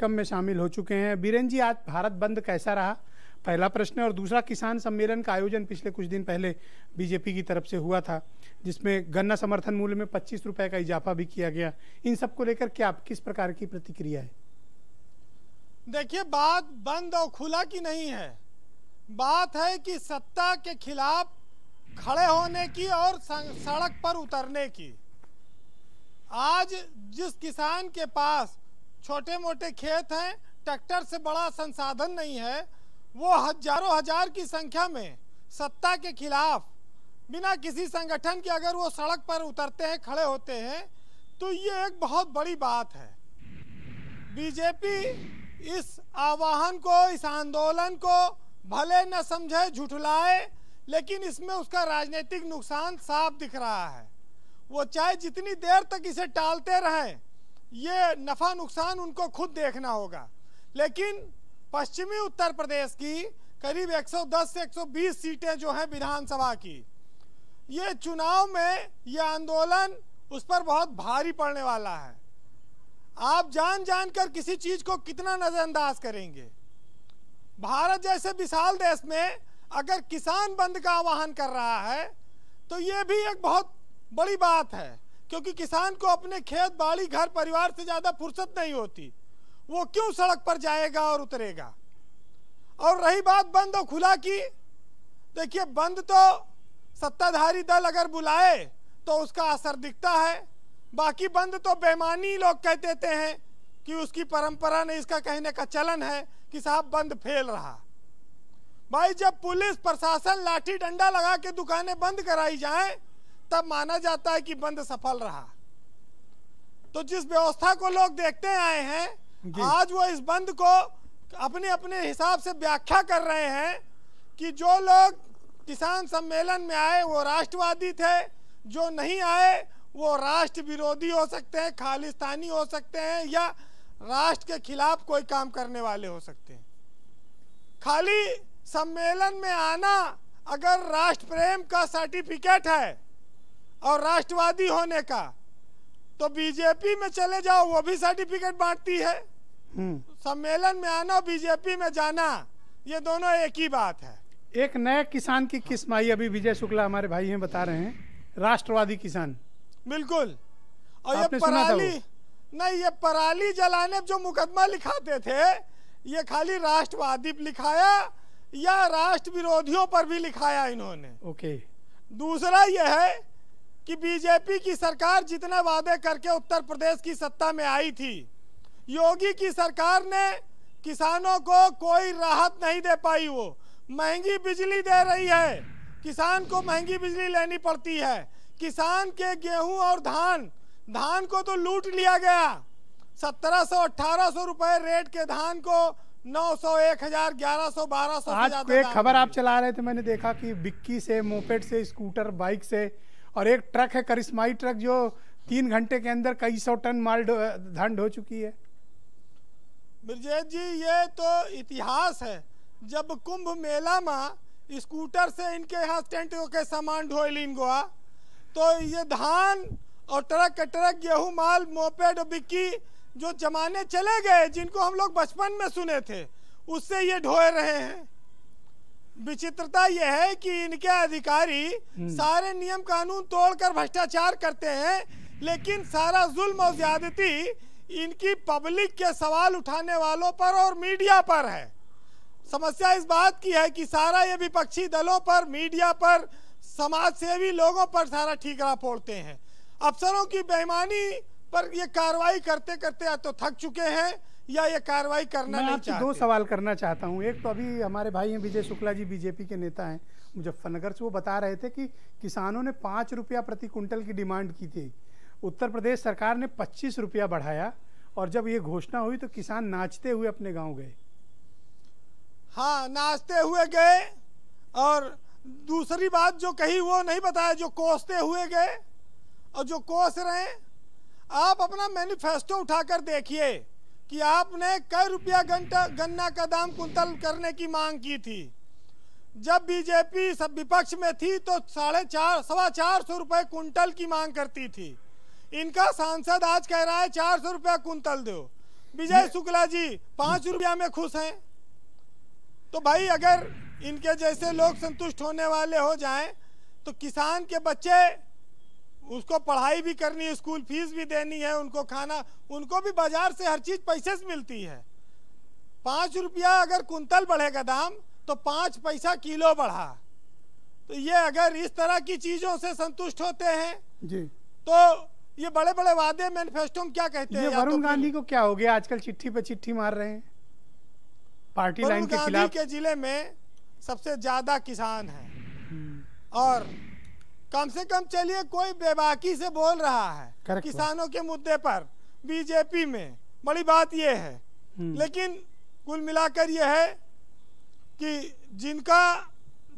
कार्यक्रम में शामिल हो चुके हैं बीरेन जी आज भारत बंद कैसा रहा पहला प्रश्न और दूसरा किसान सम्मेलन का आयोजन पिछले कुछ दिन पहले बीजेपी की तरफ से हुआ था जिसमें गन्ना समर्थन मूल्य में पच्चीस रुपए का इजाफा भी किया गया इन सब को लेकर क्या किस प्रकार की प्रतिक्रिया है देखिए बात बंद और खुला की नहीं है बात है कि सत्ता के खिलाफ खड़े होने की और सड़क पर उतरने की आज जिस किसान के पास छोटे मोटे खेत हैं ट्रैक्टर से बड़ा संसाधन नहीं है वो हजारों हजार की संख्या में सत्ता के खिलाफ बिना किसी संगठन के अगर वो सड़क पर उतरते हैं खड़े होते हैं तो ये एक बहुत बड़ी बात है बीजेपी इस आवाहन को इस आंदोलन को भले न समझे झुठलाए लेकिन इसमें उसका राजनीतिक नुकसान साफ दिख रहा है वो चाहे जितनी देर तक इसे टालते रहें ये नफ़ा नुकसान उनको खुद देखना होगा लेकिन पश्चिमी उत्तर प्रदेश की करीब 110 से 120 सीटें जो हैं विधानसभा की ये चुनाव में ये आंदोलन उस पर बहुत भारी पड़ने वाला है आप जान जान कर किसी चीज़ को कितना नज़रअंदाज करेंगे भारत जैसे विशाल देश में अगर किसान बंद का आह्वान कर रहा है तो ये भी एक बहुत बड़ी बात है क्योंकि किसान को अपने खेत बाड़ी घर परिवार से ज़्यादा फुर्सत नहीं होती वो क्यों सड़क पर जाएगा और उतरेगा और रही बात बंद और खुला की देखिए बंद तो सत्ताधारी दल अगर बुलाए तो उसका असर दिखता है बाकी बंद तो बेमानी लोग कह देते हैं कि उसकी परंपरा ने इसका कहने का चलन है कि साहब बंद फेल रहा भाई जब पुलिस प्रशासन लाठी डंडा लगा के दुकानें बंद कराई जाएं तब माना जाता है कि बंद सफल रहा तो जिस व्यवस्था को लोग देखते आए हैं आज वो इस बंद को अपने अपने हिसाब से व्याख्या कर रहे हैं कि जो लोग किसान सम्मेलन में आए वो राष्ट्रवादी थे जो नहीं आए वो राष्ट्र विरोधी हो सकते हैं खालिस्तानी हो सकते हैं या राष्ट्र के खिलाफ कोई काम करने वाले हो सकते हैं खाली सम्मेलन में आना अगर राष्ट्र प्रेम का सर्टिफिकेट है और राष्ट्रवादी होने का तो बीजेपी में चले जाओ वो भी सर्टिफिकेट बांटती है हम्म। सम्मेलन में आना बीजेपी में जाना ये दोनों एक ही बात है एक नए किसान की किस्म आई अभी विजय शुक्ला हमारे भाई हैं बता रहे हैं राष्ट्रवादी किसान बिल्कुल और ये पराली नहीं ये पराली जलाने जो मुकदमा लिखाते थे ये खाली राष्ट्रवादी लिखाया या राष्ट्र विरोधियों पर भी लिखाया इन्होंने ओके दूसरा यह है कि बीजेपी की सरकार जितने वादे करके उत्तर प्रदेश की सत्ता में आई थी योगी की सरकार ने किसानों को कोई राहत नहीं दे पाई वो महंगी बिजली दे रही है किसान को महंगी बिजली लेनी पड़ती है किसान के गेहूं और धान धान को तो लूट लिया गया सत्रह सौ अठारह सौ रुपए रेट के धान को नौ सौ एक हजार ग्यारह सौ बारह सौ एक खबर आप चला रहे थे मैंने देखा कि बिक्की से मोपेट से स्कूटर बाइक से और एक ट्रक है करिश्माई ट्रक जो तीन घंटे के अंदर कई सौ टन माल धन ढो चुकी है मिर्जेद जी ये तो इतिहास है जब कुंभ मेला में स्कूटर से इनके यहाँ टेंट के सामान ढोली इनको तो ये धान और ट्रक के ट्रक गेहूँ माल मोपेड बिक्की जो जमाने चले गए जिनको हम लोग बचपन में सुने थे उससे ये ढोए रहे हैं विचित्रता यह है कि इनके अधिकारी हम्म। सारे नियम कानून तोड़कर भ्रष्टाचार करते हैं लेकिन सारा जुल्म और ज्यादती इनकी पब्लिक के सवाल उठाने वालों पर और मीडिया पर है समस्या इस बात की है कि सारा ये विपक्षी दलों पर मीडिया पर समाज सेवी लोगों पर सारा ठीकरा फोड़ते हैं अफसरों की बेईमानी पर ये कार्रवाई करते करते या तो थक चुके हैं या ये कार्रवाई करना मैं नहीं दो सवाल करना चाहता हूँ एक तो अभी हमारे भाई हैं विजय शुक्ला जी बीजेपी के नेता हैं मुजफ्फरनगर से वो बता रहे थे कि किसानों ने पाँच रुपया प्रति क्विंटल की डिमांड की थी उत्तर प्रदेश सरकार ने पच्चीस रुपया बढ़ाया और जब ये घोषणा हुई तो किसान नाचते हुए अपने गाँव गए हाँ नाचते हुए गए और दूसरी बात जो कही वो नहीं बताया जो कोसते हुए गए और जो कोस रहे आप अपना मैनिफेस्टो उठाकर देखिए कि आपने कई रुपया घंटा गन्ना का दाम कुंतल करने की मांग की थी जब बीजेपी सब विपक्ष में थी तो साढ़े चार सवा चार सौ रुपये कुंटल की मांग करती थी इनका सांसद आज कह रहा है चार सौ रुपया कुंतल दो विजय शुक्ला जी पाँच रुपया में खुश हैं तो भाई अगर इनके जैसे लोग संतुष्ट होने वाले हो जाएं तो किसान के बच्चे उसको पढ़ाई भी करनी है स्कूल फीस भी देनी है उनको खाना उनको भी बाजार से हर चीज़ पैसे से मिलती है पांच रुपया अगर कुंतल बढ़ेगा दाम तो पांच पैसा किलो बढ़ा तो ये अगर इस तरह की चीज़ों से संतुष्ट होते हैं जी तो ये बड़े बड़े वादे मैनिफेस्टो में क्या कहते हैं तो वरुण तो गांधी को क्या हो गया आजकल चिट्ठी पे चिट्ठी मार रहे हैं पार्टी लाइन के के जिले में सबसे ज़्यादा किसान है हम्म। और कम से कम चलिए कोई बेबाकी से बोल रहा है Correct किसानों के मुद्दे पर बीजेपी में बड़ी बात यह है hmm. लेकिन कुल मिलाकर यह है कि जिनका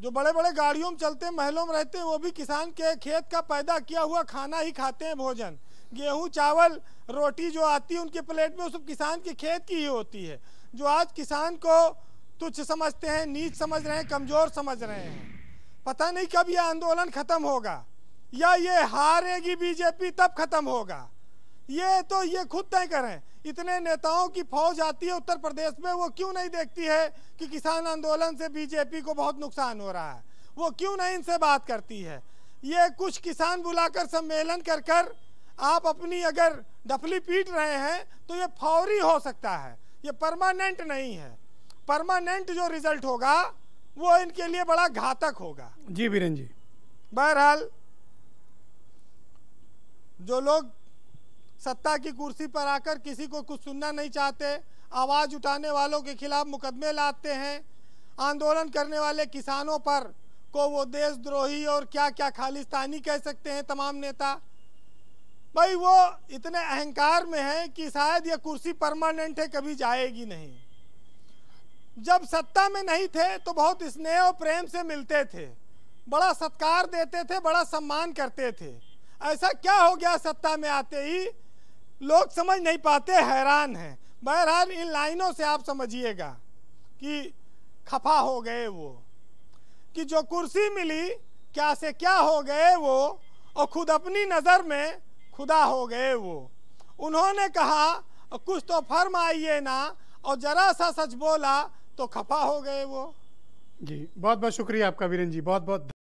जो बड़े बड़े गाड़ियों में चलते महलों में रहते हैं वो भी किसान के खेत का पैदा किया हुआ खाना ही खाते हैं भोजन गेहूं चावल रोटी जो आती है उनके प्लेट में वो सब किसान के खेत की ही होती है जो आज किसान को तुच्छ समझते हैं नीच समझ रहे हैं कमज़ोर समझ रहे हैं पता नहीं कब यह आंदोलन खत्म होगा या ये हारेगी बीजेपी तब खत्म होगा ये तो ये खुद तय करें इतने नेताओं की फौज आती है उत्तर प्रदेश में वो क्यों नहीं देखती है कि किसान आंदोलन से बीजेपी को बहुत नुकसान हो रहा है वो क्यों नहीं इनसे बात करती है ये कुछ किसान बुलाकर सम्मेलन कर कर आप अपनी अगर डफली पीट रहे हैं तो ये फौरी हो सकता है ये परमानेंट नहीं है परमानेंट जो रिजल्ट होगा वो इनके लिए बड़ा घातक होगा जी बीरन जी बहरहाल जो लोग सत्ता की कुर्सी पर आकर किसी को कुछ सुनना नहीं चाहते आवाज़ उठाने वालों के खिलाफ मुकदमे लाते हैं आंदोलन करने वाले किसानों पर को वो देशद्रोही और क्या क्या खालिस्तानी कह सकते हैं तमाम नेता भाई वो इतने अहंकार में हैं कि शायद ये कुर्सी परमानेंट है कभी जाएगी नहीं जब सत्ता में नहीं थे तो बहुत स्नेह और प्रेम से मिलते थे बड़ा सत्कार देते थे बड़ा सम्मान करते थे ऐसा क्या हो गया सत्ता में आते ही लोग समझ नहीं पाते हैरान हैं बहरहाल इन लाइनों से आप समझिएगा कि खफा हो गए वो कि जो कुर्सी मिली क्या से क्या हो गए वो और खुद अपनी नज़र में खुदा हो गए वो उन्होंने कहा कुछ तो फर्म आइए ना और ज़रा सा सच बोला तो खपा हो गए वो जी बहुत बहुत शुक्रिया आपका वीरन जी बहुत बहुत